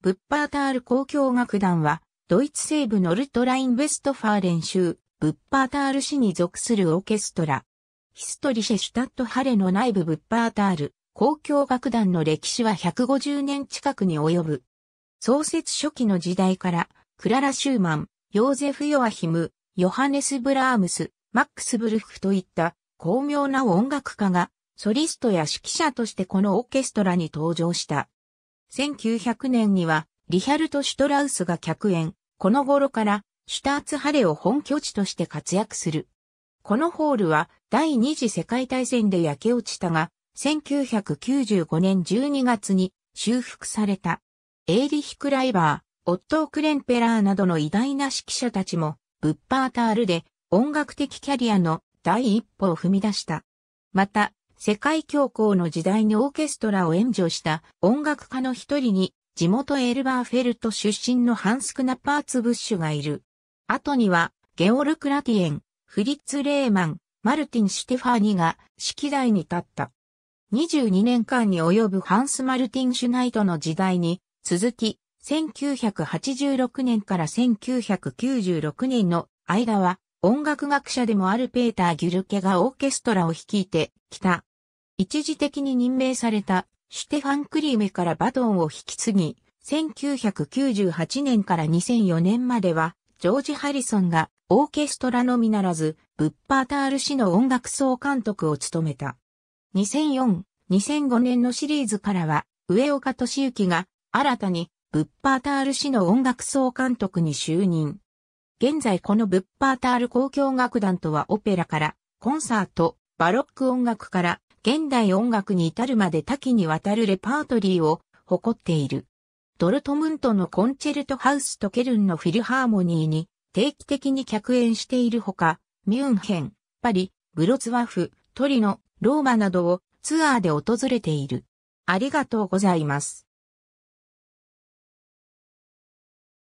ブッパータール交響楽団は、ドイツ西部ノルトライン・ベストファーレン州、ブッパータール市に属するオーケストラ。ヒストリシェシュタットハレの内部ブッパータール、交響楽団の歴史は150年近くに及ぶ。創設初期の時代から、クララ・シューマン、ヨーゼフ・ヨアヒム、ヨハネス・ブラームス、マックス・ブルフといった巧妙な音楽家が、ソリストや指揮者としてこのオーケストラに登場した。1900年には、リヒャルト・シュトラウスが客演、この頃から、シュターツハレを本拠地として活躍する。このホールは、第二次世界大戦で焼け落ちたが、1995年12月に修復された。エーリヒ・クライバー、オットー・クレンペラーなどの偉大な指揮者たちも、ブッパータールで音楽的キャリアの第一歩を踏み出した。また、世界恐慌の時代にオーケストラを援助した音楽家の一人に地元エルバーフェルト出身のハンスク・ナパーツ・ブッシュがいる。後にはゲオルク・ラティエン、フリッツ・レーマン、マルティン・シュテファーニが指揮台に立った。22年間に及ぶハンス・マルティン・シュナイトの時代に続き、1986年から1996年の間は音楽学者でもあるペーター・ギュルケがオーケストラを率いてきた一時的に任命されたシュテファン・クリーメからバトンを引き継ぎ、1998年から2004年までは、ジョージ・ハリソンがオーケストラのみならず、ブッパータール氏の音楽総監督を務めた。2004、2005年のシリーズからは、上岡俊之が新たにブッパータール氏の音楽総監督に就任。現在このブッパータール交響楽団とはオペラから、コンサート、バロック音楽から、現代音楽に至るまで多岐にわたるレパートリーを誇っている。ドルトムントのコンチェルトハウスとケルンのフィルハーモニーに定期的に客演しているほか、ミュンヘン、パリ、ブロツワフ、トリノ、ローマなどをツアーで訪れている。ありがとうございます。